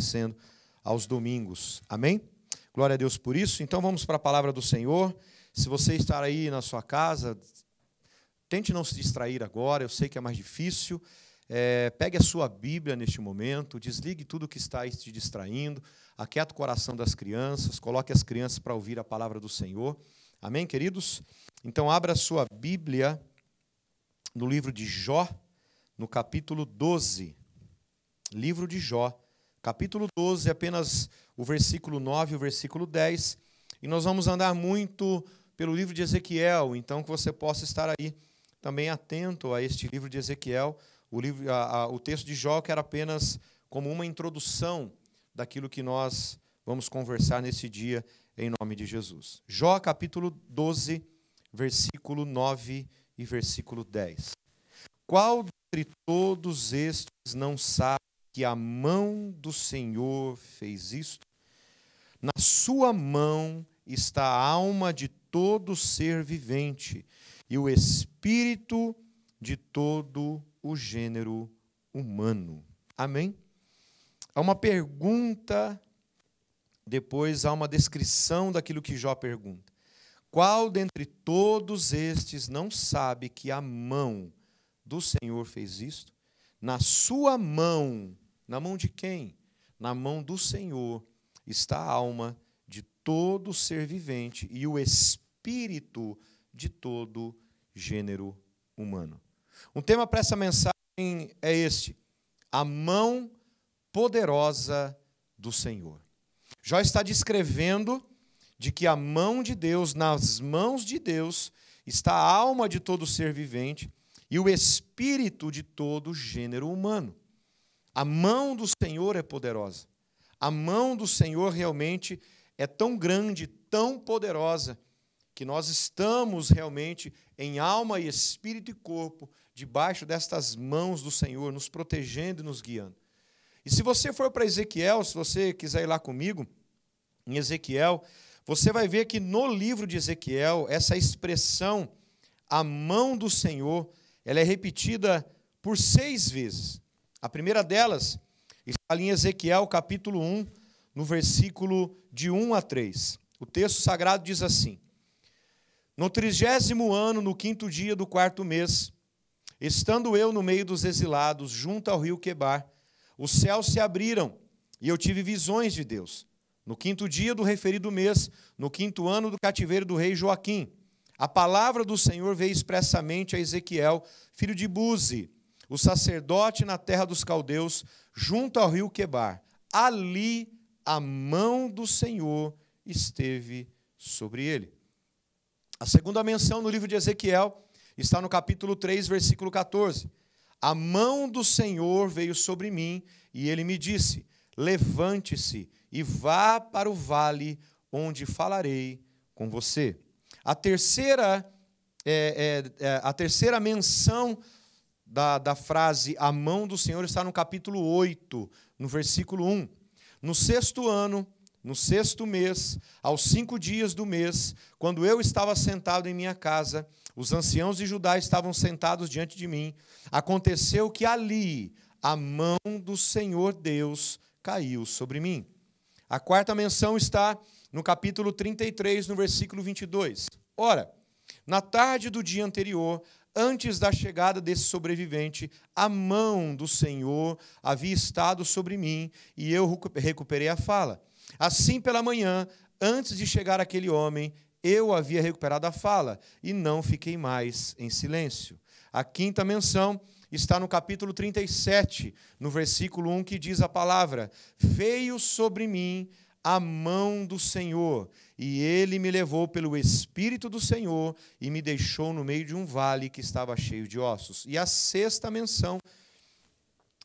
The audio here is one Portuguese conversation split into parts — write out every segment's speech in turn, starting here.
sendo aos domingos. Amém? Glória a Deus por isso. Então vamos para a palavra do Senhor. Se você está aí na sua casa, tente não se distrair agora, eu sei que é mais difícil. É, pegue a sua Bíblia neste momento, desligue tudo que está te distraindo, aquieta o coração das crianças, coloque as crianças para ouvir a palavra do Senhor. Amém, queridos? Então, abra a sua Bíblia no livro de Jó, no capítulo 12. Livro de Jó, capítulo 12, apenas o versículo 9 e o versículo 10. E nós vamos andar muito pelo livro de Ezequiel, então que você possa estar aí também atento a este livro de Ezequiel. O, livro, a, a, o texto de Jó, que era apenas como uma introdução daquilo que nós vamos conversar nesse dia, em nome de Jesus. Jó, capítulo 12, versículo 9 e versículo 10. Qual dentre todos estes não sabe? que a mão do Senhor fez isto? Na sua mão está a alma de todo ser vivente e o espírito de todo o gênero humano. Amém? Há uma pergunta, depois há uma descrição daquilo que Jó pergunta. Qual dentre todos estes não sabe que a mão do Senhor fez isto? Na sua mão na mão de quem? Na mão do Senhor está a alma de todo ser vivente e o espírito de todo gênero humano. Um tema para essa mensagem é este: a mão poderosa do Senhor. Jó está descrevendo de que a mão de Deus, nas mãos de Deus, está a alma de todo ser vivente e o espírito de todo gênero humano. A mão do Senhor é poderosa. A mão do Senhor realmente é tão grande, tão poderosa, que nós estamos realmente em alma e espírito e corpo debaixo destas mãos do Senhor, nos protegendo e nos guiando. E se você for para Ezequiel, se você quiser ir lá comigo, em Ezequiel, você vai ver que no livro de Ezequiel, essa expressão, a mão do Senhor, ela é repetida por seis vezes. A primeira delas está em Ezequiel, capítulo 1, no versículo de 1 a 3. O texto sagrado diz assim: No trigésimo ano, no quinto dia do quarto mês, estando eu no meio dos exilados, junto ao rio Quebar, os céus se abriram e eu tive visões de Deus. No quinto dia do referido mês, no quinto ano do cativeiro do rei Joaquim, a palavra do Senhor veio expressamente a Ezequiel, filho de Buzi, o sacerdote na terra dos caldeus, junto ao rio Quebar. Ali a mão do Senhor esteve sobre ele. A segunda menção no livro de Ezequiel está no capítulo 3, versículo 14. A mão do Senhor veio sobre mim e ele me disse: Levante-se e vá para o vale onde falarei com você. A terceira, é, é, é, a terceira menção da, da frase a mão do Senhor está no capítulo 8, no versículo 1. No sexto ano, no sexto mês, aos cinco dias do mês, quando eu estava sentado em minha casa, os anciãos de Judá estavam sentados diante de mim, aconteceu que ali a mão do Senhor Deus caiu sobre mim. A quarta menção está no capítulo 33, no versículo 22. Ora, na tarde do dia anterior, antes da chegada desse sobrevivente, a mão do Senhor havia estado sobre mim e eu recuperei a fala. Assim, pela manhã, antes de chegar aquele homem, eu havia recuperado a fala e não fiquei mais em silêncio. A quinta menção está no capítulo 37, no versículo 1, que diz a palavra: Veio sobre mim a mão do Senhor, e ele me levou pelo Espírito do Senhor e me deixou no meio de um vale que estava cheio de ossos. E a sexta menção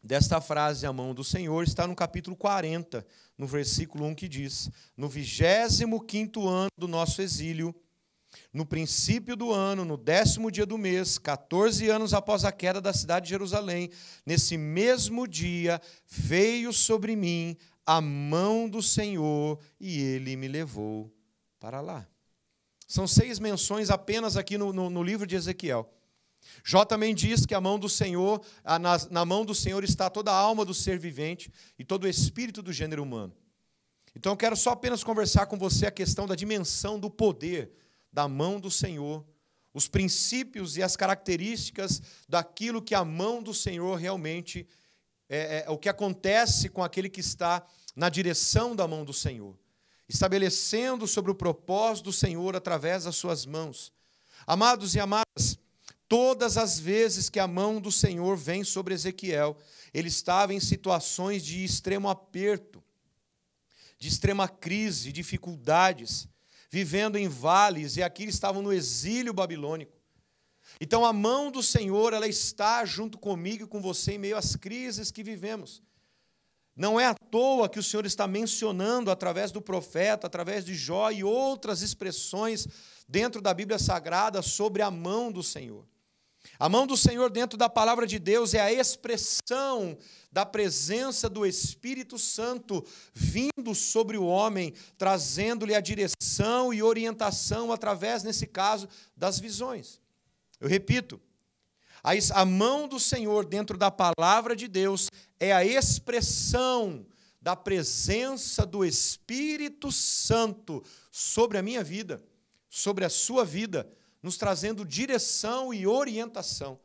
desta frase, a mão do Senhor, está no capítulo 40, no versículo 1, que diz: No vigésimo quinto ano do nosso exílio, no princípio do ano, no décimo dia do mês, 14 anos após a queda da cidade de Jerusalém, nesse mesmo dia veio sobre mim a mão do Senhor e ele me levou para lá. São seis menções apenas aqui no, no, no livro de Ezequiel. Jó também diz que a mão do Senhor, na, na mão do Senhor está toda a alma do ser vivente e todo o espírito do gênero humano. Então eu quero só apenas conversar com você a questão da dimensão do poder da mão do Senhor, os princípios e as características daquilo que a mão do Senhor realmente é, é, o que acontece com aquele que está na direção da mão do Senhor, estabelecendo sobre o propósito do Senhor através das suas mãos. Amados e amadas, todas as vezes que a mão do Senhor vem sobre Ezequiel, ele estava em situações de extremo aperto, de extrema crise, dificuldades, vivendo em vales, e aqui estavam no exílio babilônico. Então a mão do Senhor, ela está junto comigo e com você em meio às crises que vivemos. Não é à toa que o Senhor está mencionando através do profeta, através de Jó e outras expressões dentro da Bíblia Sagrada sobre a mão do Senhor. A mão do Senhor dentro da palavra de Deus é a expressão da presença do Espírito Santo vindo sobre o homem, trazendo-lhe a direção e orientação através, nesse caso, das visões. Eu repito, a mão do Senhor dentro da palavra de Deus é a expressão da presença do Espírito Santo sobre a minha vida, sobre a sua vida, nos trazendo direção e orientação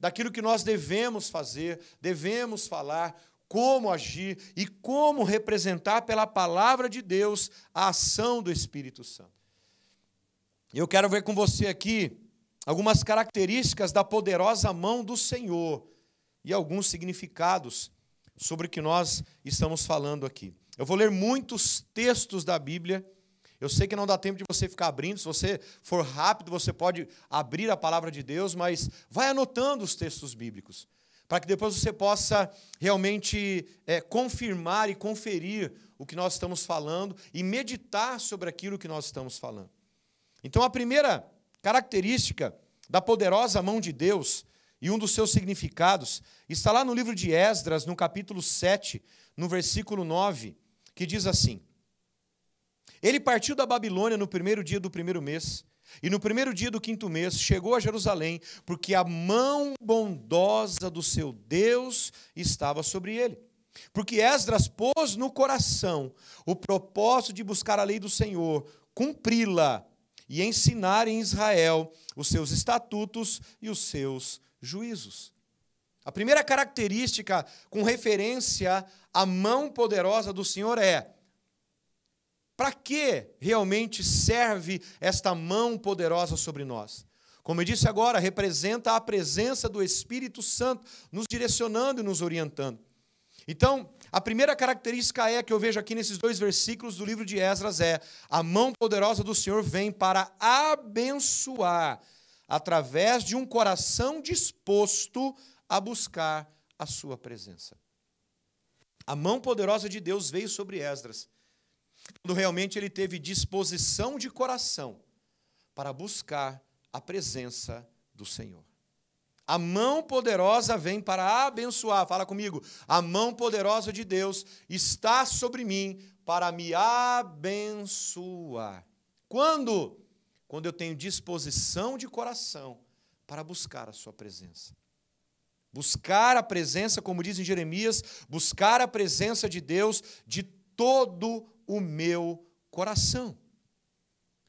daquilo que nós devemos fazer, devemos falar, como agir e como representar pela palavra de Deus a ação do Espírito Santo. Eu quero ver com você aqui algumas características da poderosa mão do Senhor e alguns significados sobre o que nós estamos falando aqui. Eu vou ler muitos textos da Bíblia. Eu sei que não dá tempo de você ficar abrindo, se você for rápido, você pode abrir a palavra de Deus, mas vai anotando os textos bíblicos, para que depois você possa realmente é, confirmar e conferir o que nós estamos falando e meditar sobre aquilo que nós estamos falando. Então, a primeira característica da poderosa mão de Deus e um dos seus significados está lá no livro de Esdras, no capítulo 7, no versículo 9, que diz assim: Ele partiu da Babilônia no primeiro dia do primeiro mês. E no primeiro dia do quinto mês chegou a Jerusalém, porque a mão bondosa do seu Deus estava sobre ele. Porque Esdras pôs no coração o propósito de buscar a lei do Senhor, cumpri-la e ensinar em Israel os seus estatutos e os seus juízos. A primeira característica com referência à mão poderosa do Senhor é: para que realmente serve esta mão poderosa sobre nós? Como eu disse agora, representa a presença do Espírito Santo nos direcionando e nos orientando. Então, a primeira característica é que eu vejo aqui nesses dois versículos do livro de Esdras é: a mão poderosa do Senhor vem para abençoar através de um coração disposto a buscar a sua presença. A mão poderosa de Deus veio sobre Esdras, quando realmente ele teve disposição de coração para buscar a presença do Senhor. A mão poderosa vem para abençoar. Fala comigo. A mão poderosa de Deus está sobre mim para me abençoar. Quando? Quando eu tenho disposição de coração para buscar a sua presença. Buscar a presença, como diz em Jeremias, buscar a presença de Deus de todo o meu coração.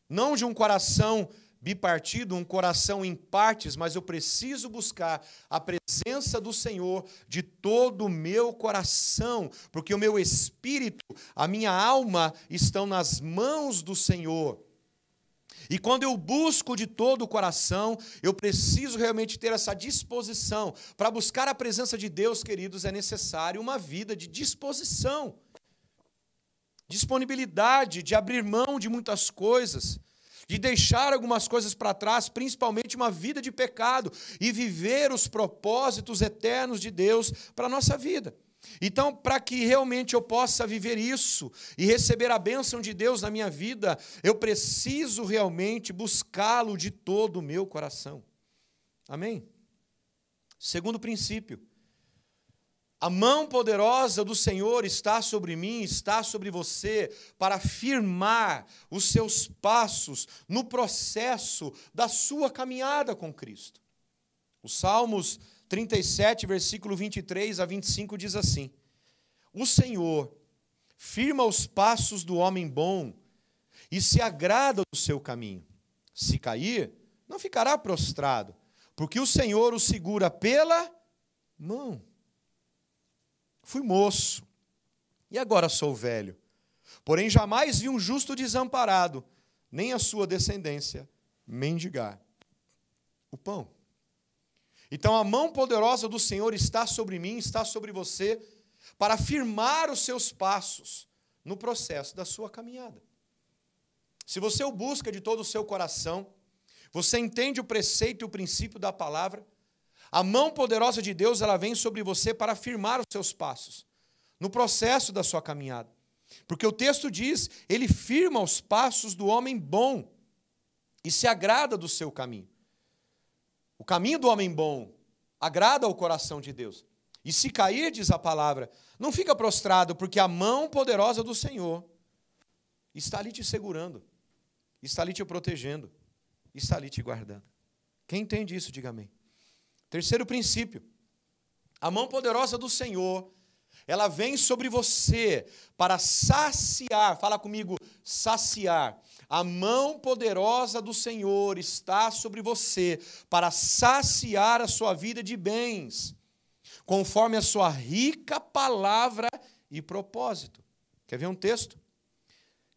Não de um coração bipartido, um coração em partes, mas eu preciso buscar a presença do Senhor de todo o meu coração, porque o meu espírito, a minha alma estão nas mãos do Senhor. E quando eu busco de todo o coração, eu preciso realmente ter essa disposição. Para buscar a presença de Deus, queridos, é necessário uma vida de disposição, disponibilidade de abrir mão de muitas coisas de deixar algumas coisas para trás, principalmente uma vida de pecado, e viver os propósitos eternos de Deus para a nossa vida. Então, para que realmente eu possa viver isso e receber a bênção de Deus na minha vida, eu preciso realmente buscá-lo de todo o meu coração. Amém? Segundo princípio, a mão poderosa do Senhor está sobre mim, está sobre você, para firmar os seus passos no processo da sua caminhada com Cristo. Os Salmos 37, versículo 23 a 25 diz assim: O Senhor firma os passos do homem bom e se agrada do seu caminho. Se cair, não ficará prostrado, porque o Senhor o segura pela mão. Fui moço e agora sou velho. Porém, jamais vi um justo desamparado, nem a sua descendência mendigar o pão. Então, a mão poderosa do Senhor está sobre mim, está sobre você, para firmar os seus passos no processo da sua caminhada. Se você o busca de todo o seu coração, você entende o preceito e o princípio da palavra, a mão poderosa de Deus, ela vem sobre você para firmar os seus passos no processo da sua caminhada. Porque o texto diz: ele firma os passos do homem bom e se agrada do seu caminho. O caminho do homem bom agrada ao coração de Deus. E se cair, diz a palavra, não fica prostrado, porque a mão poderosa do Senhor está ali te segurando, está ali te protegendo, está ali te guardando. Quem entende isso, diga amém. Terceiro princípio: a mão poderosa do Senhor, ela vem sobre você para saciar, fala comigo, saciar. A mão poderosa do Senhor está sobre você para saciar a sua vida de bens, conforme a sua rica palavra e propósito. Quer ver um texto?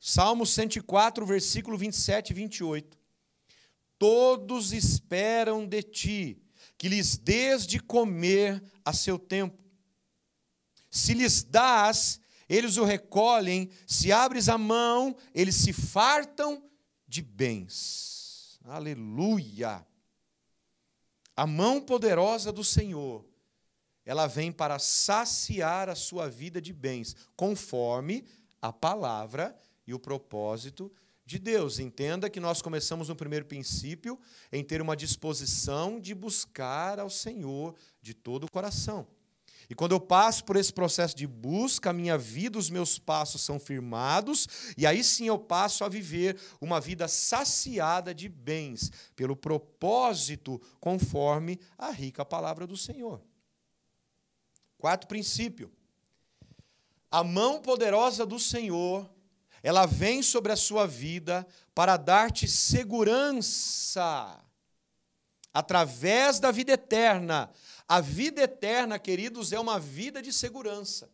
Salmo 104, versículo 27 e 28. Todos esperam de ti que lhes dês de comer a seu tempo. Se lhes dás, eles o recolhem, se abres a mão, eles se fartam de bens. Aleluia! A mão poderosa do Senhor, ela vem para saciar a sua vida de bens, conforme a palavra e o propósito de Deus. Entenda que nós começamos no primeiro princípio em ter uma disposição de buscar ao Senhor de todo o coração. E quando eu passo por esse processo de busca, a minha vida, os meus passos são firmados, e aí sim eu passo a viver uma vida saciada de bens, pelo propósito conforme a rica palavra do Senhor. Quarto princípio. A mão poderosa do Senhor ela vem sobre a sua vida para dar-te segurança através da vida eterna. A vida eterna, queridos, é uma vida de segurança.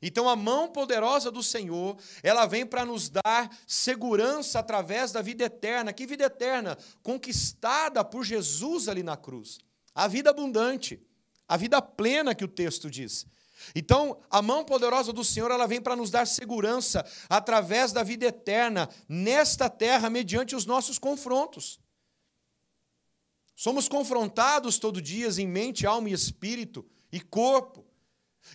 Então a mão poderosa do Senhor, ela vem para nos dar segurança através da vida eterna. Que vida eterna? Conquistada por Jesus ali na cruz. A vida abundante, a vida plena que o texto diz. Então, a mão poderosa do Senhor, ela vem para nos dar segurança através da vida eterna nesta terra mediante os nossos confrontos. Somos confrontados todo dia em mente, alma e espírito e corpo.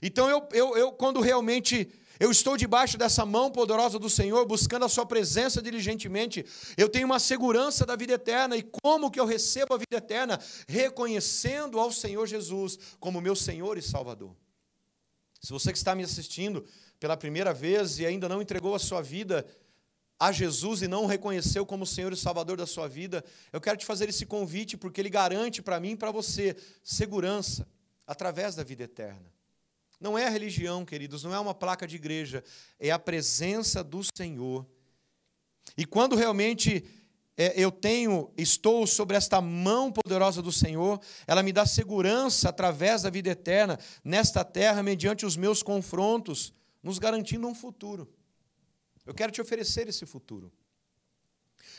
Então, eu, eu, eu quando realmente eu estou debaixo dessa mão poderosa do Senhor, buscando a Sua presença diligentemente. Eu tenho uma segurança da vida eterna. E como que eu recebo a vida eterna? Reconhecendo ao Senhor Jesus como meu Senhor e Salvador. Se você que está me assistindo pela primeira vez e ainda não entregou a sua vida a Jesus e não o reconheceu como o Senhor e Salvador da sua vida, eu quero te fazer esse convite porque ele garante para mim e para você segurança através da vida eterna. Não é a religião, queridos, não é uma placa de igreja, é a presença do Senhor. E quando realmente é, eu tenho, estou sobre esta mão poderosa do Senhor, ela me dá segurança através da vida eterna nesta terra, mediante os meus confrontos, nos garantindo um futuro. Eu quero te oferecer esse futuro.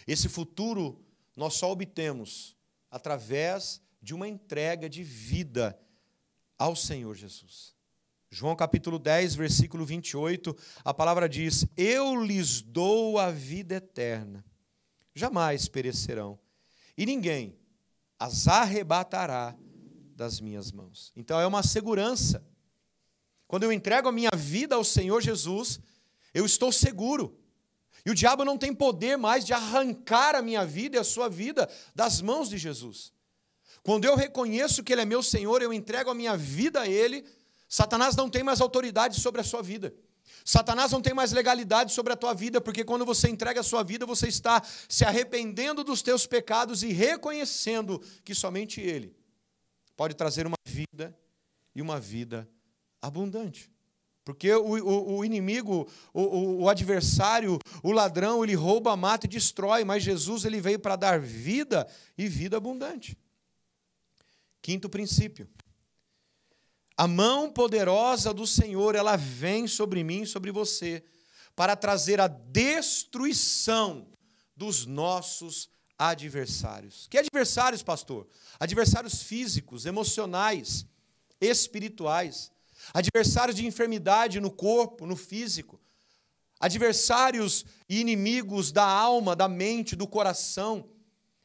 Esse futuro nós só obtemos através de uma entrega de vida ao Senhor Jesus. João capítulo 10, versículo 28, a palavra diz: Eu lhes dou a vida eterna jamais perecerão, e ninguém as arrebatará das minhas mãos. Então é uma segurança. Quando eu entrego a minha vida ao Senhor Jesus, eu estou seguro. E o diabo não tem poder mais de arrancar a minha vida e a sua vida das mãos de Jesus. Quando eu reconheço que Ele é meu Senhor, eu entrego a minha vida a Ele, Satanás não tem mais autoridade sobre a sua vida. Satanás não tem mais legalidade sobre a tua vida, porque quando você entrega a sua vida, você está se arrependendo dos teus pecados e reconhecendo que somente Ele pode trazer uma vida e uma vida abundante. Porque o, o, o inimigo, o, o, adversário, o ladrão, ele rouba, mata e destrói, mas Jesus ele veio para dar vida e vida abundante. Quinto princípio: a mão poderosa do Senhor, ela vem sobre mim, sobre você, para trazer a destruição dos nossos adversários. Que adversários, pastor? Adversários físicos, emocionais, espirituais, adversários de enfermidade no corpo, no físico, adversários e inimigos da alma, da mente, do coração,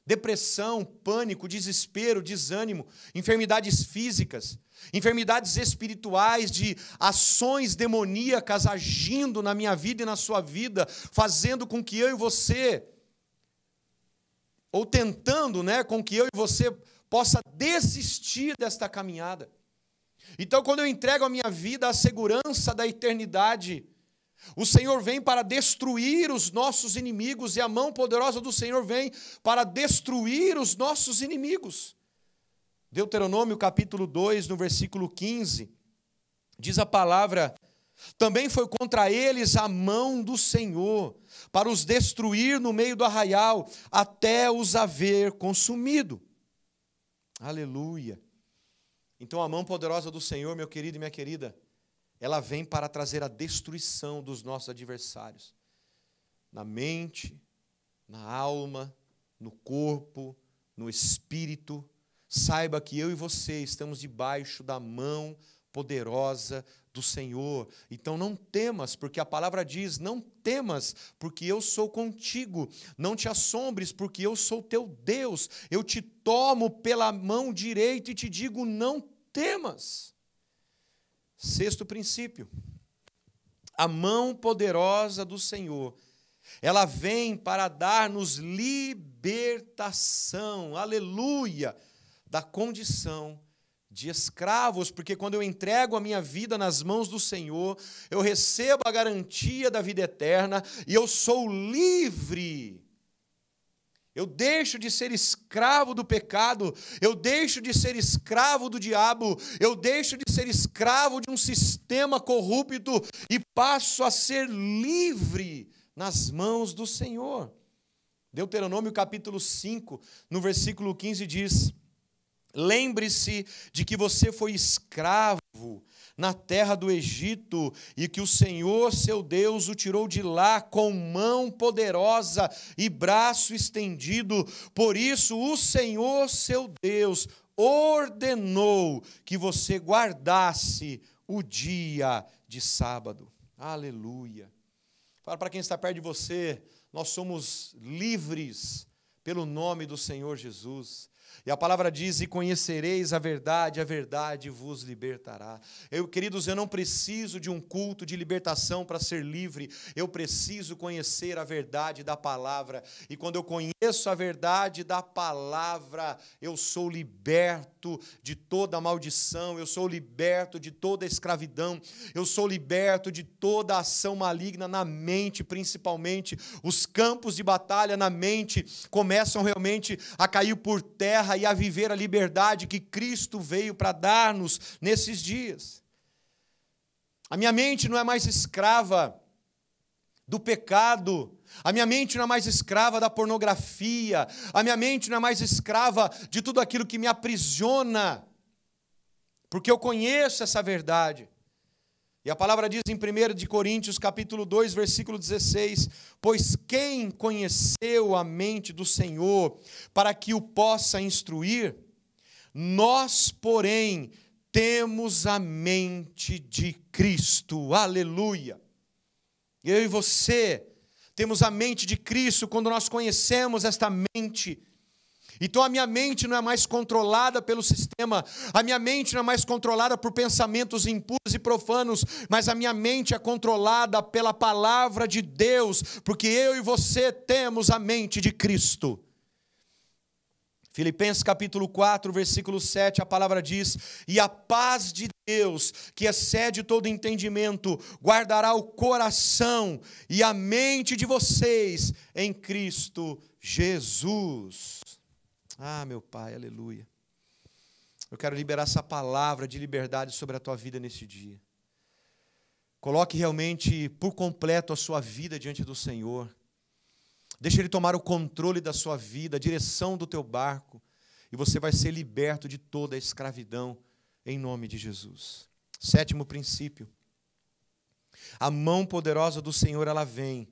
depressão, pânico, desespero, desânimo, enfermidades físicas enfermidades espirituais, de ações demoníacas agindo na minha vida e na sua vida, fazendo com que eu e você, ou tentando né, com que eu e você possa desistir desta caminhada. Então, quando eu entrego a minha vida à segurança da eternidade, o Senhor vem para destruir os nossos inimigos, e a mão poderosa do Senhor vem para destruir os nossos inimigos. Deuteronômio capítulo 2, no versículo 15, diz a palavra: Também foi contra eles a mão do Senhor, para os destruir no meio do arraial, até os haver consumido. Aleluia. Então a mão poderosa do Senhor, meu querido e minha querida, ela vem para trazer a destruição dos nossos adversários, na mente, na alma, no corpo, no espírito, Saiba que eu e você estamos debaixo da mão poderosa do Senhor. Então não temas, porque a palavra diz: não temas, porque eu sou contigo. Não te assombres, porque eu sou teu Deus. Eu te tomo pela mão direita e te digo: não temas. Sexto princípio: a mão poderosa do Senhor. Ela vem para dar-nos libertação. Aleluia! da condição de escravos, porque quando eu entrego a minha vida nas mãos do Senhor, eu recebo a garantia da vida eterna e eu sou livre. Eu deixo de ser escravo do pecado, eu deixo de ser escravo do diabo, eu deixo de ser escravo de um sistema corrupto e passo a ser livre nas mãos do Senhor. Deuteronômio capítulo 5, no versículo 15 diz: Lembre-se de que você foi escravo na terra do Egito e que o Senhor, seu Deus, o tirou de lá com mão poderosa e braço estendido. Por isso, o Senhor, seu Deus, ordenou que você guardasse o dia de sábado. Aleluia. Fala para quem está perto de você, nós somos livres pelo nome do Senhor Jesus. E a palavra diz: E conhecereis a verdade, a verdade vos libertará. Eu, queridos, eu não preciso de um culto de libertação para ser livre, eu preciso conhecer a verdade da palavra. E quando eu conheço a verdade da palavra, eu sou liberto de toda maldição, eu sou liberto de toda escravidão, eu sou liberto de toda ação maligna na mente, principalmente. Os campos de batalha na mente começam realmente a cair por terra terra e a viver a liberdade que Cristo veio para dar-nos nesses dias. A minha mente não é mais escrava do pecado, a minha mente não é mais escrava da pornografia, a minha mente não é mais escrava de tudo aquilo que me aprisiona, porque eu conheço essa verdade. E a palavra diz em 1 de Coríntios, capítulo 2, versículo 16: "Pois quem conheceu a mente do Senhor para que o possa instruir? Nós, porém, temos a mente de Cristo." Aleluia. Eu e você temos a mente de Cristo quando nós conhecemos esta mente então a minha mente não é mais controlada pelo sistema, a minha mente não é mais controlada por pensamentos impuros e profanos, mas a minha mente é controlada pela palavra de Deus, porque eu e você temos a mente de Cristo. Filipenses capítulo 4, versículo 7, a palavra diz: E a paz de Deus, que excede todo entendimento, guardará o coração e a mente de vocês em Cristo Jesus. Ah, meu Pai, aleluia. Eu quero liberar essa palavra de liberdade sobre a tua vida nesse dia. Coloque realmente por completo a sua vida diante do Senhor. Deixa Ele tomar o controle da sua vida, a direção do teu barco, e você vai ser liberto de toda a escravidão, em nome de Jesus. Sétimo princípio: a mão poderosa do Senhor, ela vem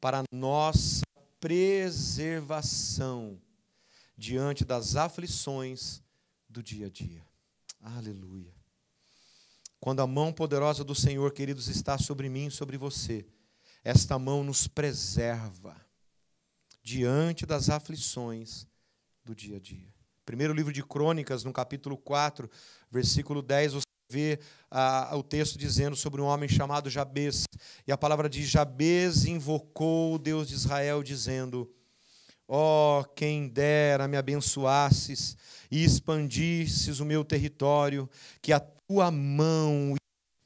para a nossa preservação diante das aflições do dia a dia. Aleluia. Quando a mão poderosa do Senhor, queridos, está sobre mim, sobre você, esta mão nos preserva diante das aflições do dia a dia. Primeiro livro de Crônicas, no capítulo 4, versículo 10, você vê ah, o texto dizendo sobre um homem chamado Jabes. E a palavra diz: Jabes invocou o Deus de Israel, dizendo: Ó, oh, quem dera me abençoasses e expandisses o meu território, que a tua mão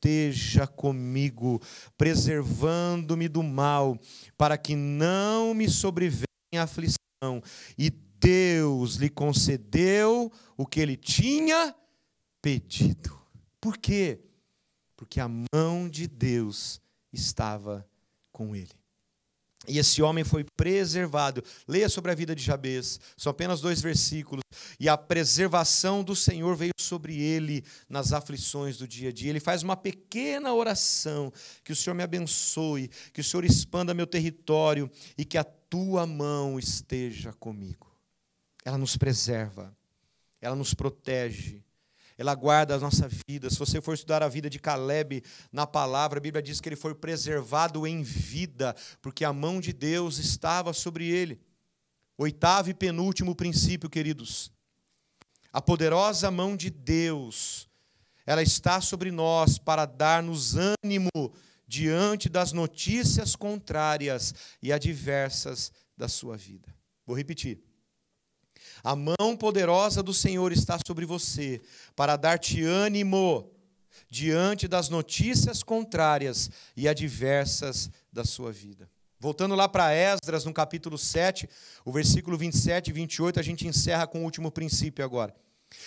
esteja comigo, preservando-me do mal, para que não me sobrevenha aflição. E Deus lhe concedeu o que ele tinha pedido. Por quê? Porque a mão de Deus estava com ele. E esse homem foi preservado. Leia sobre a vida de Jabez. São apenas dois versículos. E a preservação do Senhor veio sobre ele nas aflições do dia a dia. Ele faz uma pequena oração: que o Senhor me abençoe, que o Senhor expanda meu território e que a tua mão esteja comigo. Ela nos preserva, ela nos protege, ela guarda a nossa vida. Se você for estudar a vida de Caleb na palavra, a Bíblia diz que ele foi preservado em vida, porque a mão de Deus estava sobre ele. Oitavo e penúltimo princípio, queridos. A poderosa mão de Deus, ela está sobre nós para dar-nos ânimo diante das notícias contrárias e adversas da sua vida. Vou repetir. A mão poderosa do Senhor está sobre você para dar-te ânimo diante das notícias contrárias e adversas da sua vida. Voltando lá para Esdras, no capítulo 7, o versículo 27 e 28, a gente encerra com o último princípio agora.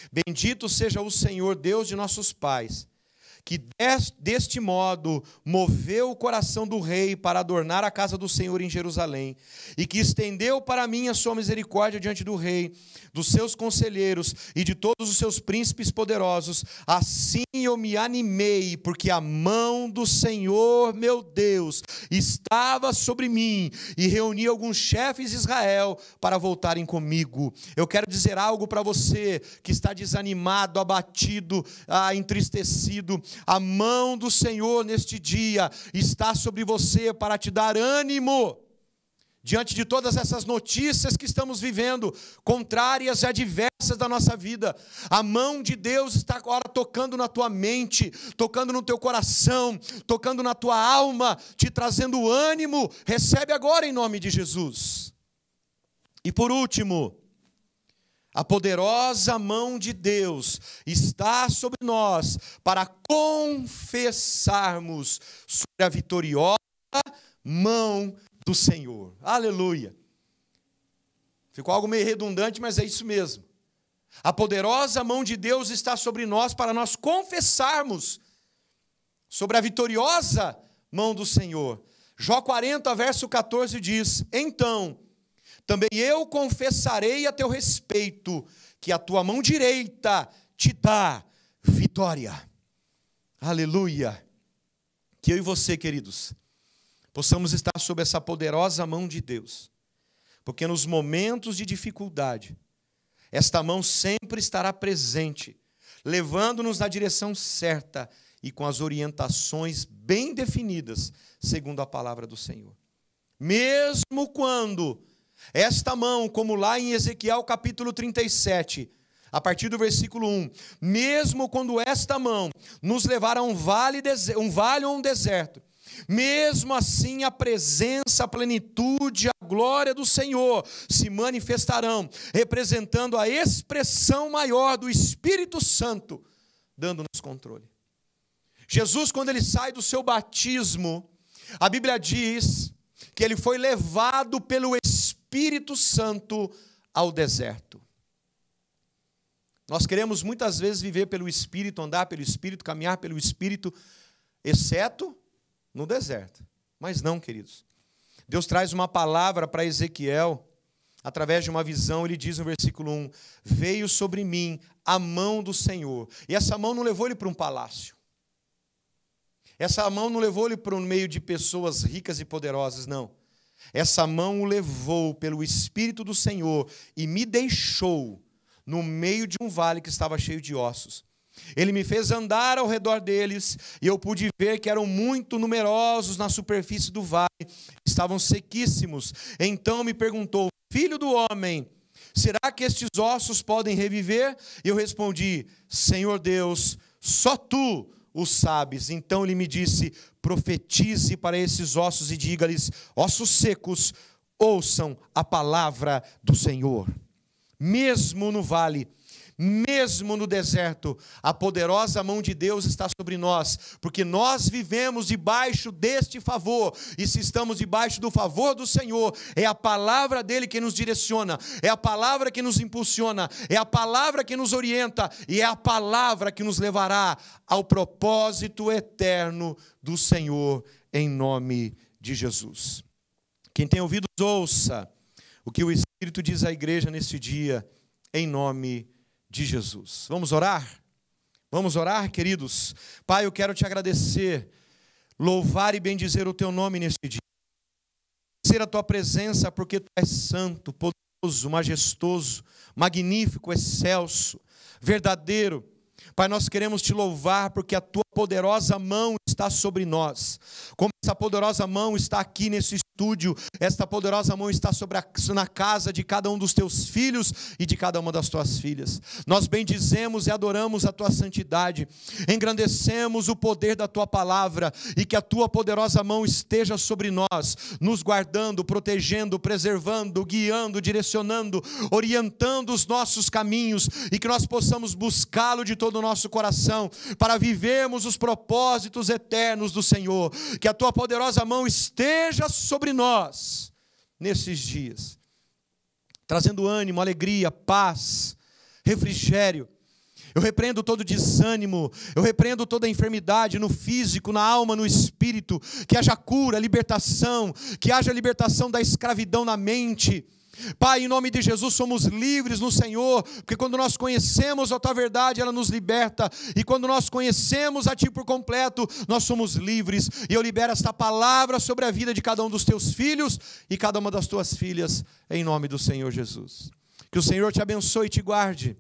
Bendito seja o Senhor, Deus de nossos pais que deste modo moveu o coração do rei para adornar a casa do Senhor em Jerusalém, e que estendeu para mim a sua misericórdia diante do rei, dos seus conselheiros e de todos os seus príncipes poderosos, assim eu me animei, porque a mão do Senhor, meu Deus, estava sobre mim, e reuni alguns chefes de Israel para voltarem comigo. Eu quero dizer algo para você que está desanimado, abatido, ah, entristecido a mão do Senhor neste dia está sobre você para te dar ânimo. Diante de todas essas notícias que estamos vivendo, contrárias e adversas da nossa vida, a mão de Deus está agora tocando na tua mente, tocando no teu coração, tocando na tua alma, te trazendo ânimo. Recebe agora em nome de Jesus. E por último, a poderosa mão de Deus está sobre nós para confessarmos sobre a vitoriosa mão do Senhor. Aleluia. Ficou algo meio redundante, mas é isso mesmo. A poderosa mão de Deus está sobre nós para nós confessarmos sobre a vitoriosa mão do Senhor. Jó 40, verso 14 diz: Então também eu confessarei a teu respeito que a tua mão direita te dá vitória. Aleluia. Que eu e você, queridos, possamos estar sob essa poderosa mão de Deus, porque nos momentos de dificuldade, esta mão sempre estará presente, levando-nos na direção certa e com as orientações bem definidas, segundo a palavra do Senhor. Mesmo quando esta mão, como lá em Ezequiel capítulo 37, a partir do versículo 1, mesmo quando esta mão nos levar a um vale, um vale ou um deserto, mesmo assim, a presença, a plenitude, a glória do Senhor se manifestarão, representando a expressão maior do Espírito Santo, dando-nos controle. Jesus, quando ele sai do seu batismo, a Bíblia diz que ele foi levado pelo Espírito Santo ao deserto. Nós queremos muitas vezes viver pelo Espírito, andar pelo Espírito, caminhar pelo Espírito, exceto no deserto. Mas não, queridos. Deus traz uma palavra para Ezequiel, através de uma visão, ele diz no versículo 1: Veio sobre mim a mão do Senhor. E essa mão não levou ele para um palácio. Essa mão não levou ele para o meio de pessoas ricas e poderosas, não. Essa mão o levou pelo Espírito do Senhor e me deixou no meio de um vale que estava cheio de ossos. Ele me fez andar ao redor deles, e eu pude ver que eram muito numerosos na superfície do vale, estavam sequíssimos. Então me perguntou: Filho do homem, será que estes ossos podem reviver? E eu respondi: Senhor Deus, só tu o sabes. Então ele me disse: profetize para esses ossos e diga-lhes: ossos secos, ouçam a palavra do Senhor. Mesmo no vale, mesmo no deserto, a poderosa mão de Deus está sobre nós, porque nós vivemos debaixo deste favor, e se estamos debaixo do favor do Senhor, é a palavra dele que nos direciona, é a palavra que nos impulsiona, é a palavra que nos orienta, e é a palavra que nos levará ao propósito eterno do Senhor, em nome de Jesus. Quem tem ouvido? ouça o que o Espírito diz à igreja nesse dia, em nome de de Jesus. Vamos orar? Vamos orar, queridos? Pai, eu quero te agradecer, louvar e bendizer o teu nome neste dia. Ser a tua presença, porque tu és santo, poderoso, majestoso, magnífico, excelso, verdadeiro. Pai, nós queremos te louvar porque a tua poderosa mão está sobre nós, como essa poderosa mão está aqui nesse estúdio, esta poderosa mão está sobre a, na casa de cada um dos teus filhos e de cada uma das tuas filhas. Nós bendizemos e adoramos a tua santidade, engrandecemos o poder da tua palavra e que a tua poderosa mão esteja sobre nós, nos guardando, protegendo, preservando, guiando, direcionando, orientando os nossos caminhos e que nós possamos buscá-lo de todo o nosso coração para vivermos os propósitos eternos do Senhor. Que a tua poderosa mão esteja sobre nós nesses dias, trazendo ânimo, alegria, paz, refrigério. Eu repreendo todo desânimo, eu repreendo toda enfermidade no físico, na alma, no espírito. Que haja cura, libertação, que haja libertação da escravidão na mente Pai, em nome de Jesus, somos livres no Senhor, porque quando nós conhecemos a tua verdade, ela nos liberta, e quando nós conhecemos a ti por completo, nós somos livres. E eu libero esta palavra sobre a vida de cada um dos teus filhos e cada uma das tuas filhas, em nome do Senhor Jesus. Que o Senhor te abençoe e te guarde.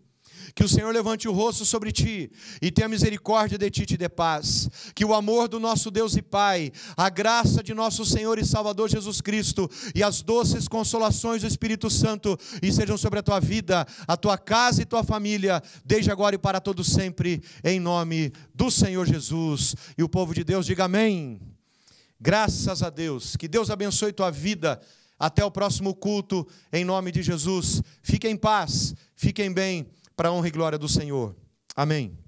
Que o Senhor levante o rosto sobre ti e tenha misericórdia de ti e te dê paz. Que o amor do nosso Deus e Pai, a graça de nosso Senhor e Salvador Jesus Cristo e as doces consolações do Espírito Santo e sejam sobre a tua vida, a tua casa e tua família, desde agora e para todo sempre, em nome do Senhor Jesus. E o povo de Deus diga amém. Graças a Deus. Que Deus abençoe tua vida. Até o próximo culto, em nome de Jesus. Fiquem em paz, fiquem bem para a honra e glória do Senhor. Amém.